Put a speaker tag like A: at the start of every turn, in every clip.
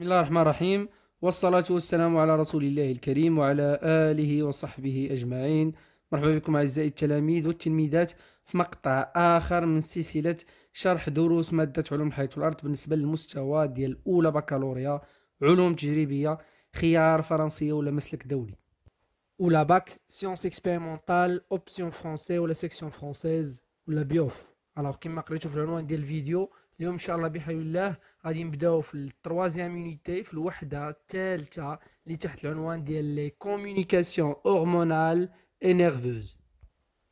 A: بسم الله الرحمن الرحيم والصلاة والسلام على رسول الله الكريم وعلى آله وصحبه أجمعين مرحبا بكم أعزائي التلاميذ والتلميذات في مقطع آخر من سلسلة شرح دروس مادة علوم الحياة والأرض بالنسبة للمستوى ديال أولى بكالوريا علوم تجريبية خيار فرنسية ولا مسلك دولي ولا باك سيونس اكسبيريمونتال أوبسيون فرونسي ولا سيكسيون فرونسيز ولا بيوف الوغ كيما قريتو في العنوان ديال الفيديو اليوم ان شاء الله بحول الله غادي نبداو في التروازيام يونيتي في الوحده الثالثه اللي تحت العنوان ديال لي كومونيكاسيون هرمونال انيرفوز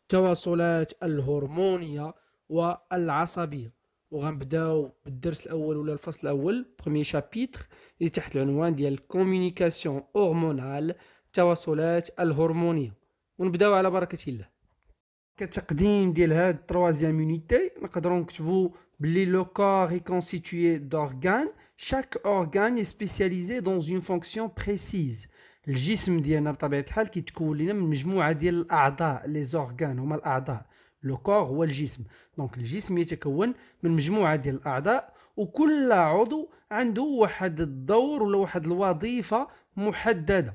A: التواصلات الهرمونيه والعصبيه وغنبداو بالدرس الاول ولا الفصل الاول بروميير شابيتر اللي تحت العنوان ديال الكومونيكاسيون هرمونال التواصلات الهرمونيه ونبداو على بركه الله كتقديم ديال هاد تروازيام يونيتي نقدروا نكتبوا بلي لو كور اي كونستيتيي دورغان شاك اورغان اي سبيسياليزي دون اون فونكسيون بريسيز الجسم ديالنا بطبيعه الحال كيتكون لنا من مجموعه ديال الاعضاء لي زورغان هما الاعضاء لو كور هو الجسم دونك الجسم يتكون من مجموعه ديال الاعضاء وكل عضو عنده واحد الدور ولا واحد الوظيفه محدده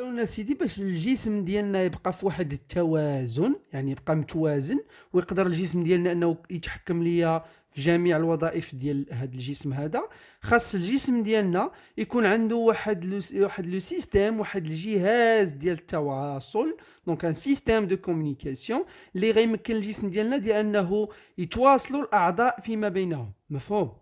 A: قالوا سيدي باش الجسم ديالنا يبقى في واحد التوازن يعني يبقى متوازن ويقدر الجسم ديالنا انه يتحكم ليا في جميع الوظائف ديال هذا الجسم هذا خاص الجسم ديالنا يكون عنده واحد لو واحد لو سيستيم واحد الجهاز ديال التواصل دونك ان سيستيم دو كومونيكاسيون اللي غيمكن الجسم ديالنا ديال انه يتواصلوا الاعضاء فيما بينهم مفهوم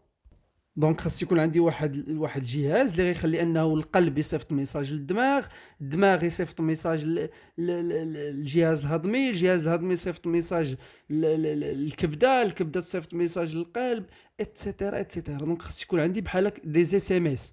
A: دونك خاص يكون عندي واحد واحد الجهاز اللي غيخلي انه القلب يصيفط ميساج للدماغ الدماغ يصيفط ميساج للجهاز الهضمي الجهاز الهضمي يصيفط ميساج للكبده الكبده تصيفط ميساج للقلب اتسيتيرا اتسيتيرا دونك خاص يكون عندي بحال دي اس ام اس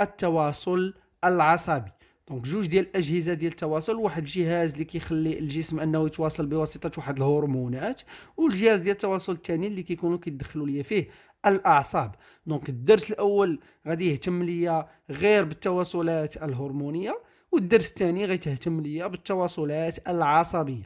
A: التواصل العصبي دونك جوج ديال الاجهزه ديال التواصل واحد الجهاز اللي كيخلي الجسم انه يتواصل بواسطه واحد الهرمونات والجهاز ديال التواصل الثاني اللي كيكونوا كيدخلوا ليا فيه الاعصاب دونك الدرس الاول غادي يهتم ليا غير بالتواصلات الهرمونيه والدرس الثاني غيتهتم ليا بالتواصلات العصبيه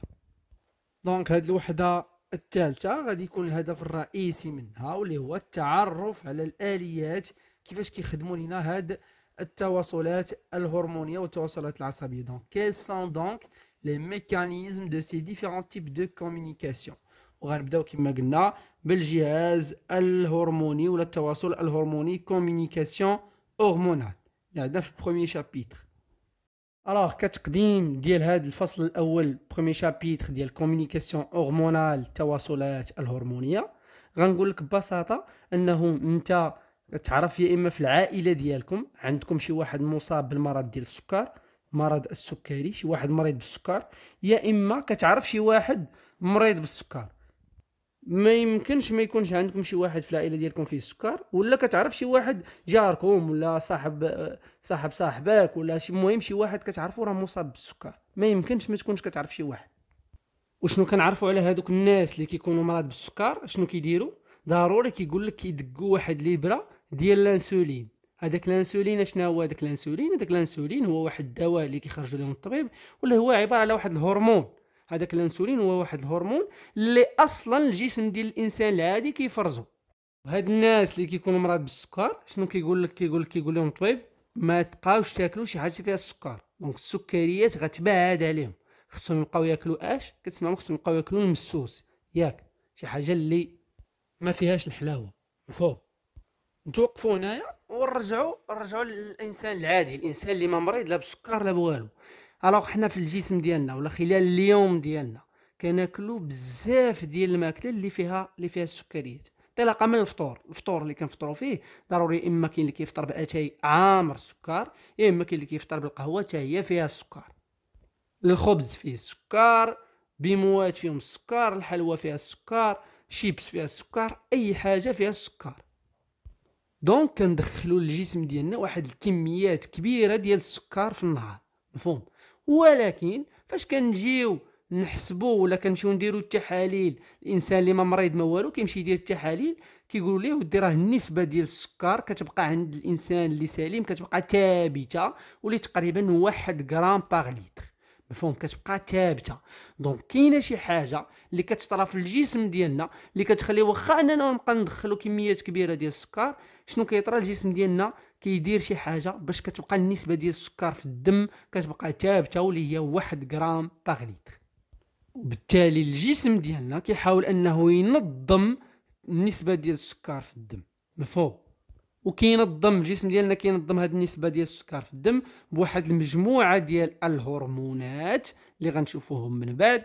A: دونك هاد الوحده الثالثه غادي يكون الهدف الرئيسي منها واللي هو التعرف على الاليات كيفاش كيخدموا لينا هاد التواصلات الهرمونيه والتواصلات العصبيه دونك كيل سون دونك لي ميكانيزم دو سي ديفيرون تيب دو كومونيكاسيون وغنبداو كما قلنا بالجهاز الهرموني ولا التواصل الهرموني كومونيكاسيون هرمونال اللي عندنا في بروميي شابيتر الوغ كتقديم ديال هذا الفصل الاول بروميي شابيتر ديال كومونيكاسيون هرمونال التواصلات الهرمونيه غنقول لك ببساطه انه انت تعرف يا اما في العائله ديالكم عندكم شي واحد مصاب بالمرض ديال السكر مرض السكري شي واحد مريض بالسكر يا اما كتعرف شي واحد مريض بالسكر ما يمكنش ما يكونش عندكم شي واحد في العائله ديالكم فيه السكر ولا كتعرف شي واحد جاركم ولا صاحب صاحب صاحبك ولا شي مهم شي واحد كتعرفو راه مصاب بالسكر ما يمكنش ما تكونش كتعرف شي واحد وشنو كنعرفوا على هذوك الناس اللي كيكونوا مرض بالسكر شنو كيديروا ضروري كيقول لك كيدقوا واحد ليبره ديال الانسولين هذاك الانسولين شنو هو هذاك الانسولين هذاك الانسولين هو واحد الدواء اللي كيخرج لهم الطبيب ولا هو عباره على واحد الهرمون هذاك الانسولين هو واحد الهرمون اللي اصلا الجسم ديال الانسان العادي كيفرزو هاد الناس اللي كيكونوا مرض بالسكر شنو كيقول لك كيقول لك كيقول لهم الطبيب ما تبقاوش تاكلوا شي حاجه فيها السكر دونك السكريات غتبعد عليهم خصهم يبقاو ياكلوا اش كتسمعوا خصهم يبقاو ياكلوا المسوس ياك شي حاجه اللي ما فيهاش الحلاوه مفهوم نتوقفوا هنايا ونرجعوا نرجعوا للانسان العادي الانسان اللي ما مريض لا بالسكر لا بوالو الوغ حنا في الجسم ديالنا ولا خلال اليوم ديالنا كناكلو بزاف ديال الماكله اللي فيها اللي فيها السكريات انطلاقا من الفطور الفطور اللي كنفطروا فيه ضروري اما كاين اللي كيفطر باتاي عامر السكر يا اما كاين اللي كيفطر بالقهوه حتى هي فيها السكر الخبز فيه السكر بيموات فيهم السكر الحلوى فيها السكر شيبس فيها السكر اي حاجه فيها السكر دونك كندخلوا للجسم ديالنا واحد الكميات كبيره ديال السكر في النهار مفهوم ولكن فاش كنجيو نحسبوا ولا كنمشيو نديروا التحاليل الانسان اللي ما مريض ما والو كيمشي يدير التحاليل كيقولوا ليه ودي راه النسبه ديال السكر كتبقى عند الانسان اللي سليم كتبقى ثابته ولي تقريبا واحد غرام باغ ليتر مفهوم كتبقى ثابته دونك كاينه شي حاجه اللي كتطرا في الجسم ديالنا اللي كتخلي واخا اننا نبقى ندخلو كميات كبيره ديال السكر شنو كيطرا الجسم ديالنا كيدير شي حاجه باش كتبقى النسبه ديال السكر في الدم كتبقى ثابته واللي هي 1 غرام باغ لتر وبالتالي الجسم ديالنا كيحاول انه ينظم النسبه ديال السكر في الدم مفهوم وكينظم الجسم ديالنا كينظم هذه النسبه ديال السكر في الدم بواحد المجموعه ديال الهرمونات اللي غنشوفوهم من بعد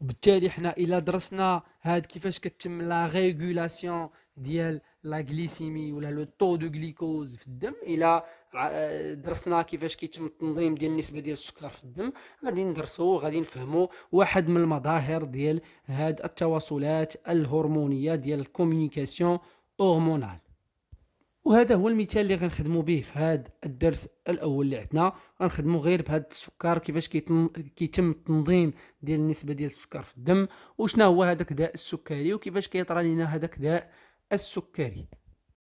A: وبالتالي حنا الا درسنا هاد كيفاش كتم لا ريغولاسيون ديال لا غليسيمي ولا لو طو دو غليكوز في الدم الى درسنا كيفاش كيتم التنظيم ديال النسبه ديال السكر في الدم غادي ندرسو غادي نفهمو واحد من المظاهر ديال هاد التواصلات الهرمونيه ديال الكومينيكاسيون هرمونال وهذا هو المثال اللي غنخدموا به في هذا الدرس الاول اللي عندنا غنخدموا غير بهذا السكر كيفاش كيتم كيتم التنظيم ديال النسبه ديال السكر في الدم وشنو هو هذاك داء السكري وكيفاش كيطرى لينا هذاك داء السكري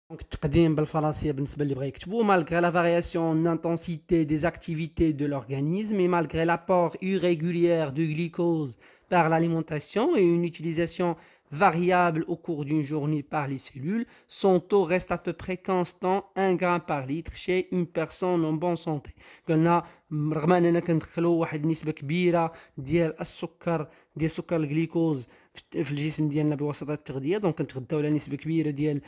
A: دونك التقديم بالفرنسيه بالنسبه اللي بغا يكتبوا malgré la variation انتنسيتي دي activités دو لورغانيزم اي مالغري لابور irrégulier دو glucose بار لاليمونتاسيون اي اون utilisation variable au cours d'une journée par les cellules. Son taux reste à peu près constant, 1 g par litre, chez une personne en bonne santé. Nous avons dit que nous avons une grande kbira de sucre, de sucre de glucose dans le corps, de la bouassata de tardia. Donc on avons une grande kbira de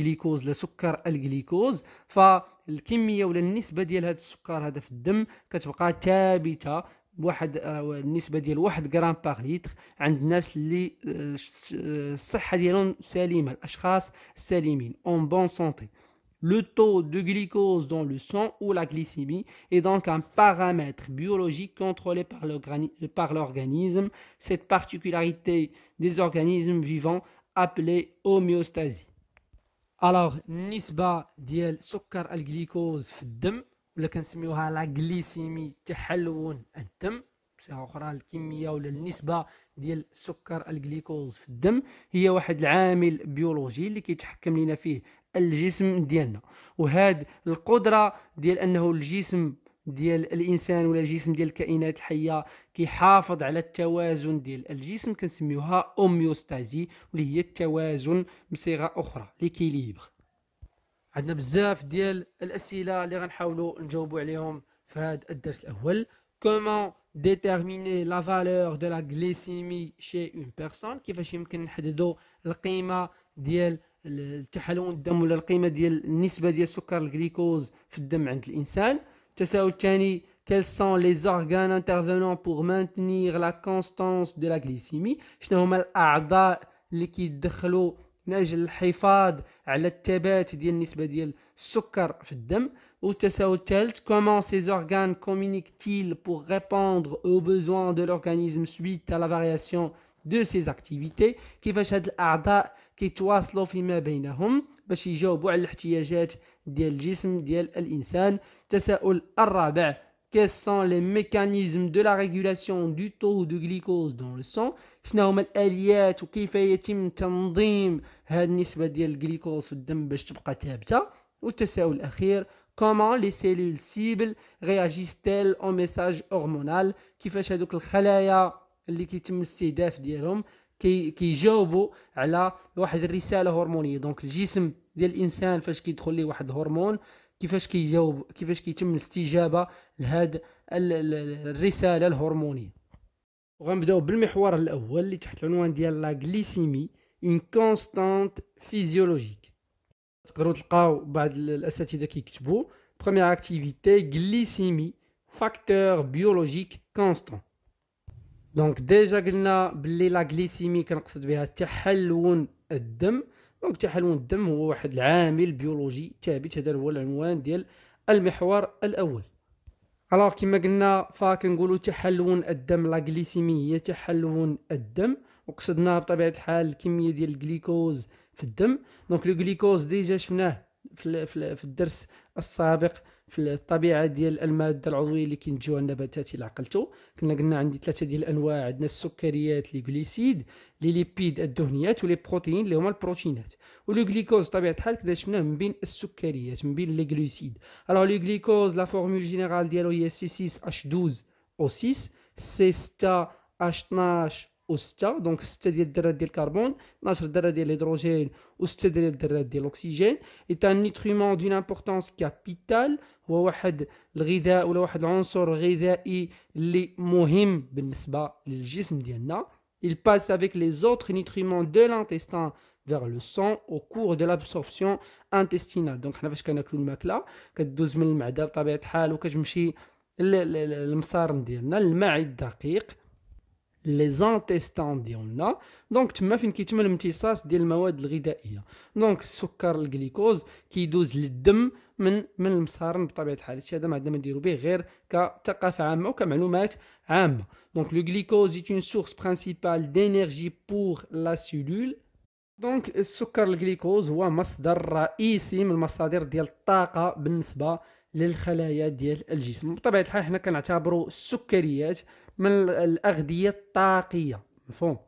A: glucose, de sucre et glucose. Donc la quantité ou la nisbe de sucre de le sang, est ثابته واحد النسبه ديال واحد غرام باغ ليتر عند الناس اللي الصحه ديالهم سليمه الاشخاص السالمين le taux de glucose dans le sang ou la glycémie est donc un paramètre biologique contrôlé par l'organisme. Cette particularité des organismes vivants appelée homéostasie. Alors, nisba diel sukkar le glucose sang ولا كنسميوها لا غليسيمي تحلون الدم بصيغه اخرى الكميه ولا النسبه ديال السكر الجليكوز في الدم هي واحد العامل بيولوجي اللي كيتحكم لنا فيه الجسم ديالنا وهاد القدره ديال انه الجسم ديال الانسان ولا الجسم ديال الكائنات الحيه كيحافظ على التوازن ديال الجسم كنسميوها اوميوستازي واللي هي التوازن بصيغه اخرى ليكيليبر عندنا بزاف ديال الاسئله اللي غنحاولوا نجاوبوا عليهم في هذا الدرس الاول كومون ديتيرميني لا فالور دو لا غليسيمي شي اون بيرسون كيفاش يمكن نحددوا القيمه ديال التحلون الدم ولا القيمه ديال النسبه ديال سكر الجليكوز في الدم عند الانسان التساؤل الثاني quels sont les organes intervenant pour maintenir la constance de la glycémie شنو هما الاعضاء اللي كيدخلوا من اجل الحفاظ على الثبات ديال النسبه ديال السكر في الدم والتساؤل الثالث كومون سي زورغان كومونيكتيل ils pour او بوزوان دو لورغانيزم سويت suite à la variation de كيفاش هاد الاعضاء كيتواصلوا فيما بينهم باش يجاوبوا على الاحتياجات ديال الجسم ديال الانسان التساؤل الرابع quels sont les mécanismes de la régulation du taux de glucose dans le sang شنو هما الاليات وكيف يتم تنظيم هذه النسبه ديال الجلوكوز في الدم باش تبقى ثابته والتساؤل الاخير comment les cellules cibles réagissent-elles au message hormonal كيفاش هذوك الخلايا اللي كيتم الاستهداف ديالهم كي على واحد الرساله هرمونيه دونك الجسم ديال الانسان فاش كيدخل ليه واحد الهرمون كيفاش كيجاوب كيفاش كيتم الاستجابه لهذا الرساله الهرمونيه وغنبداو بالمحور الاول اللي تحت العنوان ديال لا غليسيمي اون كونستانت فيزيولوجيك تقدروا تلقاو بعض الاساتذه كيكتبوا بروميير اكتيفيتي غليسيمي فاكتور بيولوجيك كونستان دونك ديجا قلنا باللي لا غليسيمي كنقصد بها تحلون الدم دونك تحلون الدم هو واحد العامل بيولوجي ثابت هذا هو العنوان ديال المحور الاول الوغ كما قلنا فكنقولوا تحلون الدم لا هي تحلون الدم وقصدنا بطبيعه الحال الكميه ديال الجليكوز في الدم دونك الجليكوز ديجا شفناه في الدرس السابق في الطبيعه ديال الماده العضويه اللي كينتجوها النباتات الى عقلتو كنا قلنا عندي ثلاثه ديال الانواع عندنا السكريات لي غليسيد لي ليبيد الدهنيات ولي بروتين اللي هما البروتينات ولوغليكوز طبيعه الحال كنا شفناه من بين السكريات من بين لي غليسيد الوغ غليكوز لا فورمول جينيرال ديالو هي سي 6 اش 12 او 6 سيستا اش 12 وستة دونك 6 ديال الذرات ديال الكربون 12 ذره ديال الهيدروجين و 6 ديال الذرات ديال الاكسجين إيت أن نيترومون دون امبورطونس كابيتال هو واحد الغذاء ولا واحد العنصر غذائي اللي مهم بالنسبه للجسم ديالنا Il passe avec les autres nutriments de l'intestin vers le sang au cours de l'absorption intestinale. Donc, حنا فاش كناكلو الماكله كدوز من المعده بطبيعه الحال وكتمشي للمصارن ديالنا الماعي الدقيق لي زانتيستان ديالنا دونك تما فين كيتم الامتصاص ديال المواد الغذائيه دونك السكر الجليكوز كيدوز للدم من من المصارن بطبيعه الحال هادشي هذا ما عندنا ما نديرو به غير كثقافه عامه وكمعلومات عامه دونك لو جليكوز ايت اون سورس برينسيبال دينيرجي بور لا سيلول دونك السكر الجليكوز هو مصدر رئيسي من المصادر ديال الطاقه بالنسبه للخلايا ديال الجسم بطبيعه الحال حنا كنعتبروا السكريات من الاغذيه الطاقيه مفهوم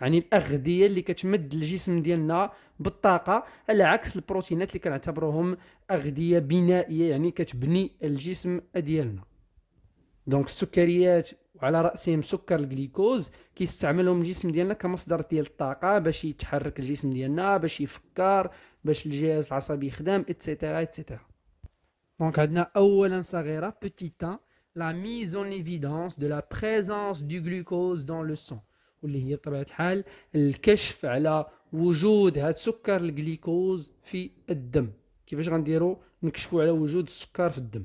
A: يعني الاغذيه اللي كتمد الجسم ديالنا بالطاقه على عكس البروتينات اللي كنعتبروهم اغذيه بنائيه يعني كتبني الجسم ديالنا دونك السكريات وعلى راسهم سكر الجليكوز كيستعملهم الجسم ديالنا كمصدر ديال الطاقه باش يتحرك الجسم ديالنا باش يفكر باش الجهاز العصبي يخدم اتسيتيرا اتسيتيرا دونك عندنا اولا صغيره بوتيتان la mise en évidence de la présence du glucose dans le sang واللي هي بطبيعة الحال الكشف على وجود هاد السكر الجليكوز في الدم كيفاش غنديرو نكشفوا على وجود السكر في الدم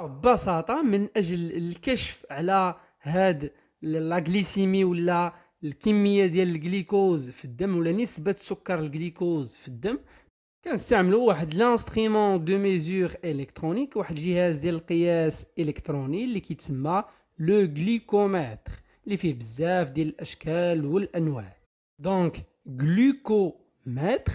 A: ببساطة من أجل الكشف على هاد لاغليسيمي ولا الكمية ديال الجليكوز في الدم ولا نسبة سكر الجليكوز في الدم nous avons un instrument de mesure électronique, un géant de l'électronique qui s'appelle le glucomètre. qui fait bizarre les échelles ou les ennuis. Donc, glucomètre.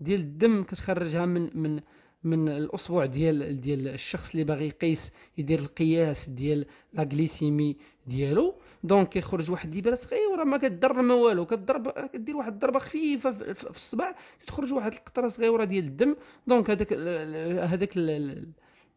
A: ديال الدم كتخرجها من من من الاصبع ديال ديال الشخص اللي باغي يقيس يدير القياس ديال لا غليسيمي ديالو دونك كيخرج واحد الليبره صغيره ما كتضر ما والو كضرب كدير واحد الضربه خفيفه في الصبع تخرج واحد القطره صغيره ديال الدم دونك هذاك هذاك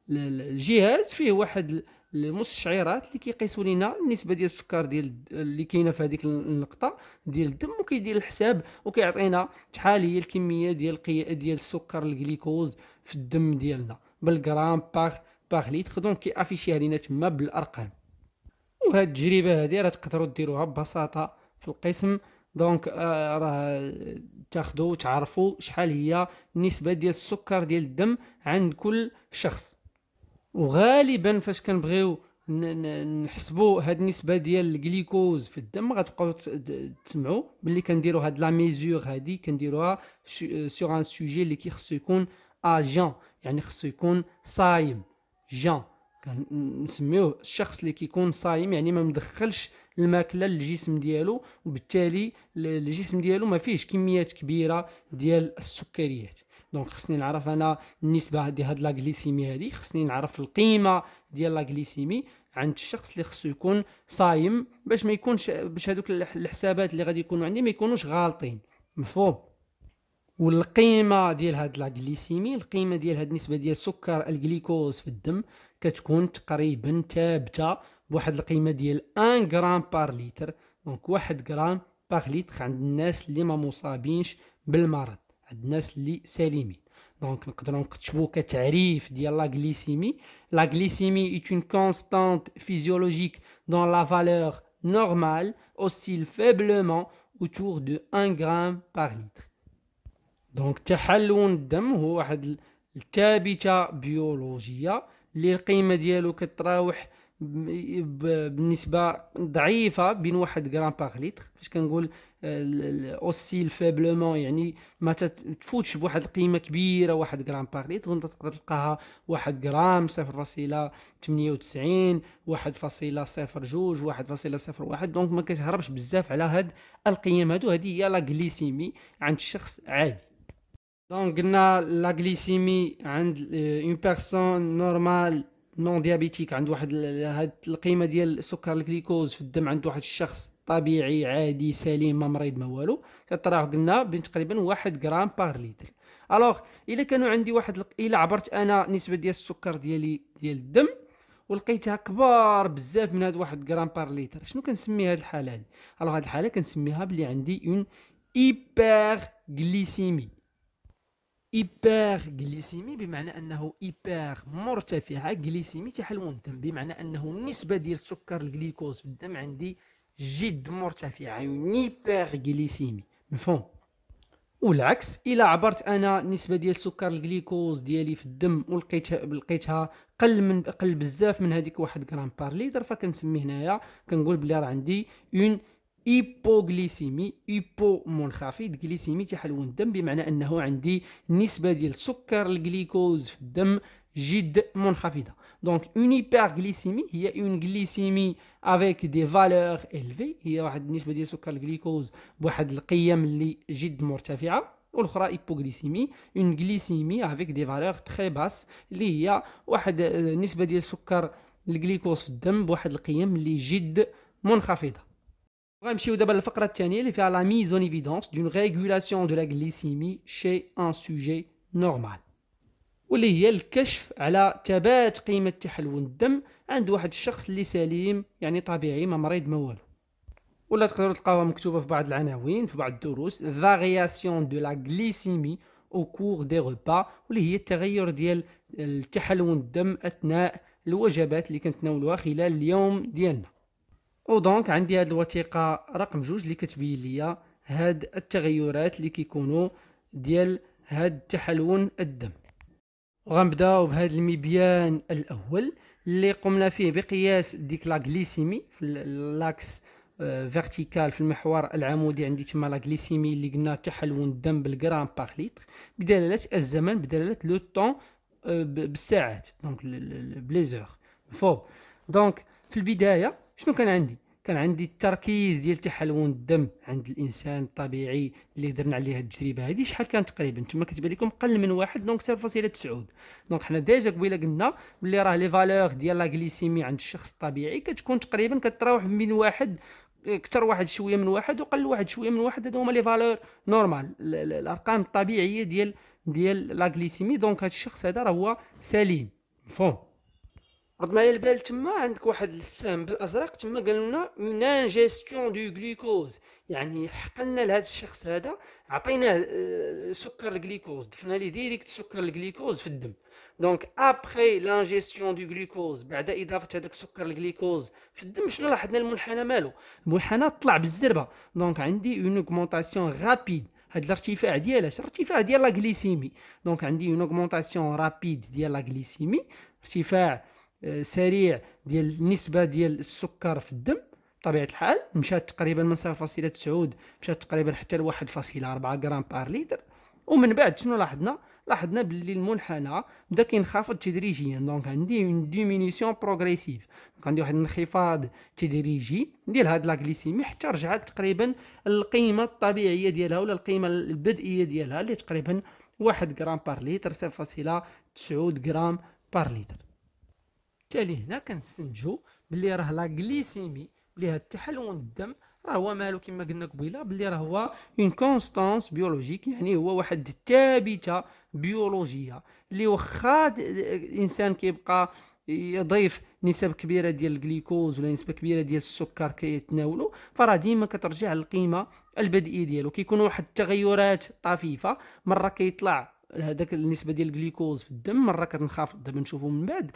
A: الجهاز فيه واحد المستشعرات اللي كيقيسوا لينا النسبه ديال السكر ديال اللي كاينه في هذيك النقطه ديال الدم وكيدير الحساب وكيعطينا شحال هي الكميه ديال ديال السكر الجليكوز في الدم ديالنا بالغرام باغ باغ ليتر دونك كيافيشيها لينا تما بالارقام وهاد التجربه هذه راه تقدروا ديروها ببساطه في القسم دونك آه، راه تاخذوا تعرفوا شحال هي النسبه ديال السكر ديال الدم عند كل شخص وغالبا فاش كنبغيو نحسبوا هاد النسبه ديال الجليكوز في الدم غتبقاو تسمعوا ملي كنديروا هاد لا ميزور هادي كنديروها سور ان سوجي اللي كيخصو يكون اجان يعني خصو يكون صايم جان كنسميوه الشخص اللي كيكون صايم يعني ما مدخلش الماكله للجسم ديالو وبالتالي الجسم ديالو ما فيهش كميات كبيره ديال السكريات دونك خصني نعرف انا النسبه ديال هاد لاغليسيمي هادي خصني نعرف القيمه ديال لاغليسيمي عند الشخص اللي خصو يكون صايم باش ما يكونش باش هذوك الحسابات اللي غادي يكونوا عندي ما يكونوش غالطين مفهوم والقيمه ديال هاد لاغليسيمي القيمه ديال هاد النسبه ديال سكر الجليكوز في الدم كتكون تقريبا ثابته بواحد القيمه ديال 1 غرام بار لتر دونك 1 غرام بار لتر عند الناس اللي ما مصابينش بالمرض Donc, la glycémie. La glycémie est une constante physiologique dont la valeur normale oscille faiblement autour de un gramme par litre. Donc, tel ou un demi ou tabicha بالنسبه ضعيفه بين واحد غرام باغ ليتر فاش كنقول آه، اوسي فابلومون يعني ما تفوتش بواحد القيمه كبيره واحد غرام باغ ليتر وانت تقدر تلقاها واحد غرام صفر فاصله تمنية وتسعين واحد فاصله صفر جوج واحد فاصله صفر واحد دونك ما كتهربش بزاف على هاد القيم هادو هادي هي لا غليسيمي عند الشخص عادي دونك قلنا لا غليسيمي عند اون بيرسون نورمال نون ديابيتيك عند واحد هاد القيمه ديال سكر الجلوكوز في الدم عند واحد الشخص طبيعي عادي سليم ما مريض ما والو كتراه قلنا بين تقريبا واحد غرام بار ليتر الوغ الا كانوا عندي واحد الا عبرت انا نسبه ديال السكر ديالي ديال الدم ولقيتها كبار بزاف من هاد واحد غرام بار ليتر شنو كنسمي هاد الحاله هادي الوغ هاد الحاله كنسميها بلي عندي اون ايبر غليسيمي ايبر غليسيمي بمعنى انه ايبر مرتفعه غليسيمي تحل الدم بمعنى انه النسبه ديال السكر الجلوكوز في الدم عندي جد مرتفعه يعني ايبر غليسيمي مفهوم والعكس الى عبرت انا نسبة ديال السكر الجلوكوز ديالي في الدم ولقيتها لقيتها قل من قل بزاف من هذيك واحد غرام بار ليتر فكنسمي هنايا كنقول بلي راه عندي اون هيبوغليسيمي هيبو منخفض غليسيمي تحلون الدم بمعنى انه عندي نسبه ديال السكر الجليكوز في الدم جد منخفضه دونك اون هيبرغليسيمي هي اون غليسيمي افيك دي فالور الفي هي واحد النسبه ديال سكر الجليكوز بواحد القيم اللي جد مرتفعه والاخرى هيبوغليسيمي اون غليسيمي افيك دي فالور تري باس اللي هي واحد النسبه آه، ديال سكر الجليكوز في الدم بواحد القيم اللي جد منخفضه غنمشيو دابا للفقره الثانيه اللي فيها لا ميز ايفيدونس دون ريغولاسيون دو لا غليسيمي شي ان سوجي نورمال واللي هي الكشف على ثبات قيمه تحلون الدم عند واحد الشخص اللي سليم يعني طبيعي ما مريض ما والو ولا تقدروا تلقاوها مكتوبه في بعض العناوين في بعض الدروس فارياسيون دو لا غليسيمي او كور دي روبا واللي هي التغير ديال التحلون الدم اثناء الوجبات اللي كنتناولوها خلال اليوم ديالنا ودونك عندي هاد الوثيقه رقم جوج اللي كتبين ليا هاد التغيرات اللي كيكونوا ديال هاد تحلون الدم وغنبداو بهاد المبيان الاول اللي قمنا فيه بقياس ديك لا غليسيمي في لاكس فيرتيكال آه، في المحور العمودي عندي تما لا غليسيمي اللي قلنا تحلون الدم بالغرام باغ لتر بدلاله الزمن بدلاله لو طون آه، بالساعات دونك بليزور فوق دونك في البدايه شنو كان عندي كان عندي التركيز ديال تحلون الدم عند الانسان الطبيعي اللي درنا عليه التجربه هذه شحال كان تقريبا تما كتبان لكم قل من واحد دونك 0.9 دونك حنا ديجا قبيله قلنا بلي راه لي فالور ديال لا عند الشخص الطبيعي كتكون تقريبا كتراوح من واحد كثر واحد شويه من واحد وقل واحد شويه من واحد هادو هما لي فالور نورمال الارقام الطبيعيه ديال ديال لا دونك هاد الشخص هذا راه هو سليم مفهوم رد معايا البال تما عندك واحد السهم بالازرق تما قالوا لنا اون انجيستيون دو غليكوز يعني حقنا لهذا الشخص هذا عطيناه آه، سكر الجليكوز دفنا ليه ديريكت سكر الجليكوز في الدم دونك ابخي لانجيستيون دو غليكوز بعد اضافه هذاك سكر الجليكوز في الدم شنو لاحظنا المنحنى مالو المنحنى طلع بالزربه دونك عندي اون اوغمونطاسيون رابيد هاد الارتفاع ديالاش الارتفاع ديال لا غليسيمي دونك عندي اون اوغمونطاسيون رابيد ديال لا غليسيمي ارتفاع آه، سريع ديال النسبه ديال السكر في الدم بطبيعه الحال مشات تقريبا من 0.9 مشات تقريبا حتى ل 1.4 غرام بار لتر ومن بعد شنو لاحظنا لاحظنا باللي المنحنى بدا كينخفض تدريجيا دونك عندي اون ديمينيسيون بروغريسيف عندي واحد الانخفاض تدريجي ديال هاد لاكليسيمي حتى رجعت تقريبا القيمه الطبيعيه ديالها ولا القيمه البدئيه ديالها اللي تقريبا واحد غرام بار لتر 0.9 غرام بار لتر بالتالي هنا كنستنتجو بلي راه لا غليسيمي بلي هاد التحلون الدم راه هو مالو كما قلنا قبيله بلي راه هو اون كونستانس بيولوجيك يعني هو واحد الثابته بيولوجيه اللي واخا الانسان كيبقى يضيف نسب كبيره ديال الجليكوز ولا نسبه كبيره ديال السكر كيتناولو فراه ديما كترجع للقيمه البدئيه ديالو كيكون واحد التغيرات طفيفه مره كيطلع هذاك النسبه ديال الجليكوز في الدم مره كتنخفض دابا نشوفو من بعد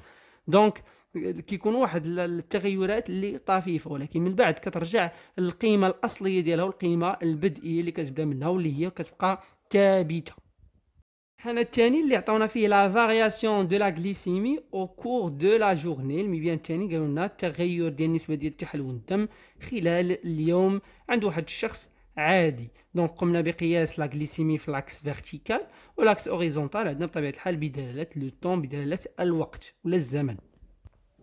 A: دونك كيكون واحد التغيرات اللي طفيفه ولكن من بعد كترجع القيمه الاصليه ديالها والقيمه البدئيه اللي كتبدا منها واللي هي كتبقى ثابته هنا الثاني اللي عطاونا فيه لا فارياسيون دو لا غليسيمي او كور دو لا جورني المبيان الثاني قالوا لنا التغير ديال النسبه ديال التحلو الدم خلال اليوم عند واحد الشخص عادي دونك قمنا بقياس لا غليسيمي في لاكس فيرتيكال ولاكس اوريزونتال عندنا بطبيعه الحال بدلاله لو طون بدلاله الوقت ولا الزمن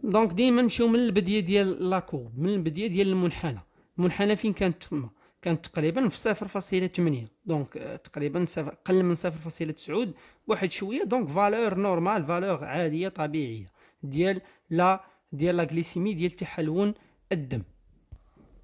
A: دونك ديما نمشيو من البديه ديال لاكورب من البديه ديال المنحنى المنحنى فين كانت تما كانت تقريبا في صفر فاصلة تمنية دونك آه، تقريبا قل من صفر فاصلة تسعود واحد شويه دونك فالور نورمال فالور عاديه طبيعيه ديال لا ديال لا غليسيمي ديال تحلون الدم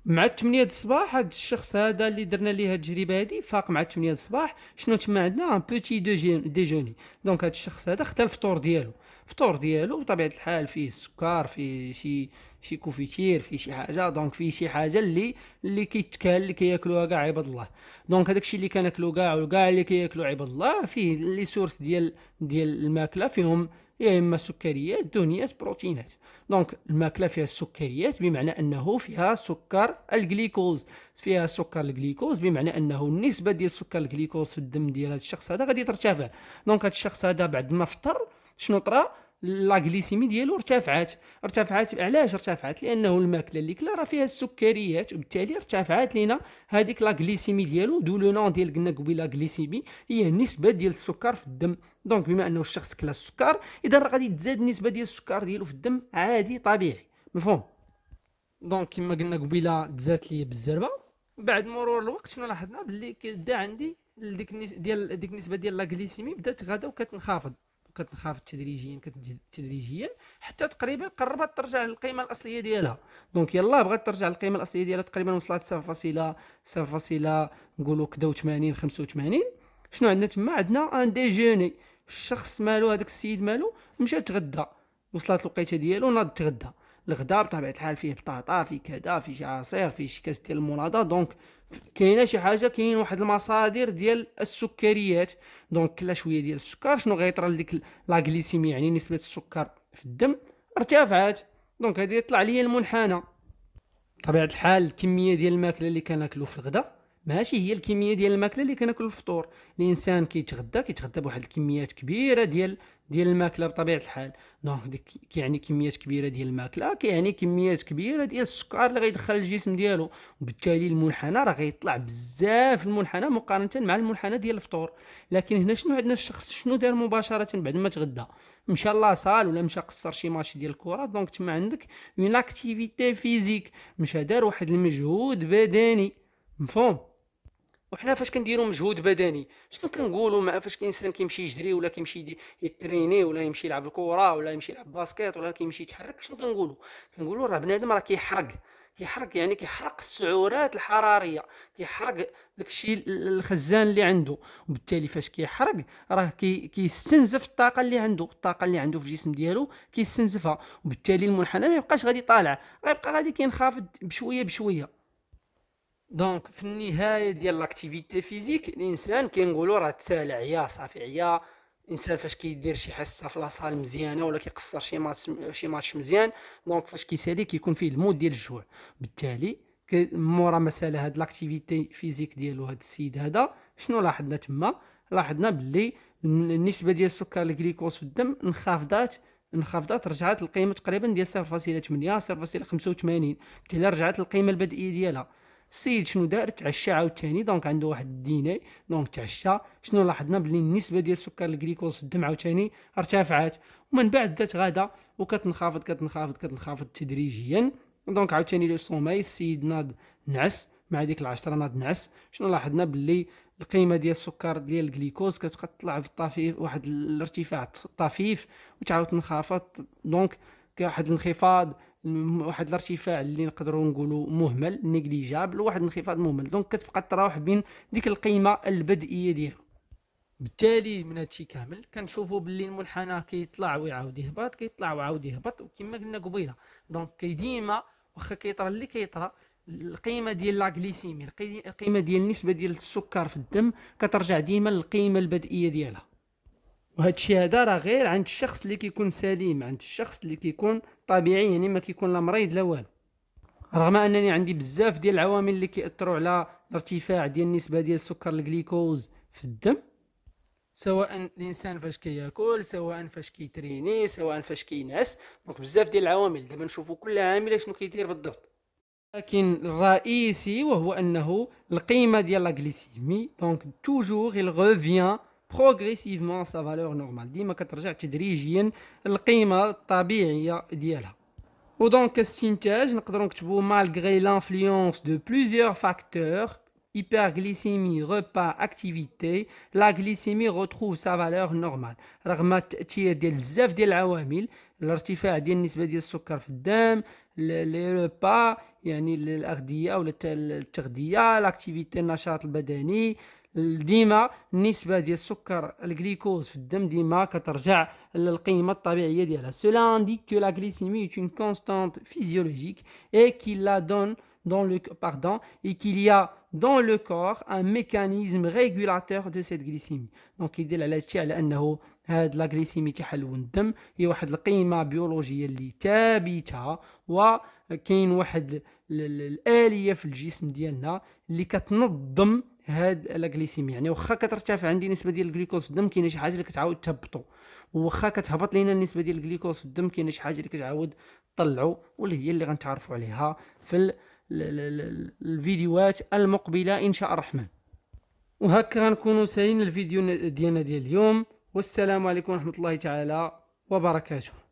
A: مع 8 الصباح هذا الشخص هذا اللي درنا ليه التجربه هذه فاق مع 8 الصباح شنو تما عندنا ان بوتي ديجوني دونك هذا الشخص هذا اختل الفطور ديالو الفطور ديالو بطبيعه الحال فيه السكر فيه شي شي كوفيتير فيه شي حاجه دونك فيه شي حاجه اللي اللي كيتكال اللي كياكلوها كاع عباد الله دونك هذاك الشيء اللي كناكلو كاع وكاع اللي كياكلو عباد الله فيه لي سورس ديال ديال الماكله فيهم يا اما سكريات دهنيات بروتينات دونك الماكله فيها السكريات بمعنى انه فيها سكر الجليكوز فيها سكر الجليكوز بمعنى انه النسبه ديال سكر الجليكوز في الدم ديال هذا الشخص هذا غادي ترتفع دونك هذا الشخص هذا بعد ما فطر شنو طرا لا غليسيمي ديالو ارتفعت ارتفعت علاش ارتفعت لانه الماكله اللي كلا راه فيها السكريات وبالتالي ارتفعت لينا هذيك لا غليسيمي ديالو دو لو نون ديال قلنا قبيله غليسيمي هي النسبه ديال السكر في الدم دونك بما انه الشخص كلا السكر اذا راه غادي تزاد النسبه ديال السكر ديالو في الدم عادي طبيعي مفهوم دونك كما قلنا قبيله تزادت لي بالزربه بعد مرور الوقت شنو لاحظنا باللي كدا عندي ديك ديال ديك النسبه ديال لا غليسيمي بدات غدا وكتنخفض كتنخاف تدريجيا تدريجيا حتى تقريبا قربت ترجع للقيمه الاصليه ديالها دونك يلا بغات ترجع للقيمه الاصليه ديالها تقريبا وصلت 0.0 نقولوا كدا 80 85 شنو عندنا تما عندنا ان ديجوني الشخص مالو هذاك السيد مالو مشى تغدى وصلت الوقيته ديالو ناض تغدى الغداء بطبيعه الحال فيه بطاطا فيه كذا فيه عصير فيه شي كاس ديال المولاده دونك كاينه شي حاجه كاين واحد المصادر ديال السكريات دونك كلا شويه ديال السكر شنو غيطرى لديك لاغليسيمي يعني نسبه السكر في الدم ارتفعت دونك هذه طلع ليا المنحنى طبيعه الحال الكميه ديال الماكله اللي كناكلو في الغداء ماشي هي الكميه ديال الماكله اللي كناكل الفطور الانسان كيتغدى كيتغدى بواحد الكميات كبيره ديال ديال الماكله بطبيعه الحال دونك ديك كيعني كميات كبيره ديال الماكله كيعني كميات كبيره ديال السكر اللي غيدخل الجسم ديالو وبالتالي المنحنى راه غيطلع بزاف المنحنى مقارنه مع المنحنى ديال الفطور لكن هنا شنو عندنا الشخص شنو دار مباشره بعد ما تغدى مشى الله صال ولا مشى قصر شي ماتش ديال الكره دونك تما عندك اون اكتيفيتي فيزيك مشى دار واحد المجهود بدني مفهوم وحنا فاش كنديروا مجهود بدني شنو كنقولوا مع فاش الانسان كيمشي يجري ولا كيمشي يتريني ولا يمشي يلعب الكره ولا يمشي يلعب باسكيت ولا كيمشي يتحرك شنو كنقولوا كنقولوا راه بنادم راه كيحرق كيحرق يعني كيحرق السعرات الحراريه كيحرق داكشي الخزان اللي عنده وبالتالي فاش كيحرق راه كيستنزف الطاقه اللي عنده الطاقه اللي عنده في الجسم ديالو كيستنزفها وبالتالي المنحنى ما يبقاش غادي طالع غيبقى غادي كينخفض بشويه بشويه دونك في النهايه ديال لاكتيفيتي فيزيك الانسان كنقولوا راه تسالع يا صافي عيا الانسان فاش كيدير شي حصه في لاصال مزيانه ولا كيقصر شي ماتش شي ماتش مزيان دونك فاش كيسالي كيكون فيه المود ديال الجوع بالتالي مورا ما هاد لاكتيفيتي فيزيك ديالو هاد السيد هذا شنو لاحظنا تما لاحظنا باللي النسبه ديال السكر الجليكوز في الدم انخفضت انخفضت رجعت القيمه تقريبا ديال 0.8 0.85 بالتالي رجعت القيمه البدئيه ديالها السيد شنو دار تعشى عاوتاني دونك عنده واحد الديناي دونك تعشى شنو لاحظنا بلي النسبه ديال السكر الجليكوز في الدم عاوتاني ارتفعت ومن بعد دات غدا وكتنخفض كتنخفض كتنخفض تدريجيا دونك عاوتاني لو سومي السيد ناض نعس مع ديك العشره ناض نعس شنو لاحظنا بلي القيمه ديال السكر ديال الجليكوز كتبقى تطلع بالطفيف واحد الارتفاع طفيف وتعاود تنخفض دونك واحد الانخفاض واحد الارتفاع اللي نقدروا نقولوا مهمل نيجليجابل واحد الانخفاض مهمل دونك كتبقى تراوح بين ديك القيمه البدئيه ديالو بالتالي من هادشي كامل كنشوفوا باللي المنحنى كيطلع ويعاود يهبط كيطلع ويعاود يهبط وكما قلنا قبيله دونك كي ديما واخا كيطرى اللي كيطرى القيمه ديال لاغليسيمي القيمه ديال النسبه ديال السكر في الدم كترجع ديما للقيمه البدئيه ديالها وهذا الشيء هذا راه غير عند الشخص اللي كيكون سليم عند الشخص اللي كيكون طبيعي يعني ما كيكون لا مريض لا والو رغم انني عندي بزاف ديال العوامل اللي كيأثروا على الارتفاع ديال النسبه ديال سكر الجليكوز في الدم سواء الانسان فاش كياكل سواء فاش كيتريني سواء فاش كينعس دونك بزاف ديال العوامل دابا نشوفوا كل عامل شنو كيدير بالضبط لكن الرئيسي وهو انه القيمه ديال لا دونك توجور il revient progressivement sa بروغريسيفمون سا فالور valeur ديما كترجع تدريجيا donc الطبيعيه ديالها نقدروا نكتبوا malgré l'influence de plusieurs facteurs hyperglycémie, repas, activité, la glycémie retrouve sa valeur normale رغم التاثير ديال بزاف ديال العوامل الارتفاع ديال ديال السكر في الدم repas يعني ولا ديما النسبه ديال السكر الجليكوز في الدم ديما كترجع للقيمه الطبيعيه ديالها سولا انديك كو لا غليسيمي est اون كونستانت فيزيولوجيك اي كي لا دون دون لو باردون اي كي ليا دون لو كور ان ميكانيزم ريغولاتور دو سيت غليسيمي دونك يدل على هادشي على انه هاد لا غليسيمي كيحلون الدم هي واحد القيمه بيولوجيه اللي ثابته وكاين واحد الاليه في الجسم ديالنا اللي كتنظم هاد لاكليسيم يعني واخا كترتفع عندي نسبه ديال الجلوكوز في الدم كاينه شي حاجه اللي كتعاود تهبطو واخا كتهبط لينا النسبه ديال الجلوكوز في الدم كاينه شي حاجه اللي كتعاود طلعو واللي هي اللي غنتعرفوا عليها في الفيديوهات المقبله ان شاء الرحمن وهكا غنكونوا سالين الفيديو ديالنا ديال اليوم والسلام عليكم ورحمه الله تعالى وبركاته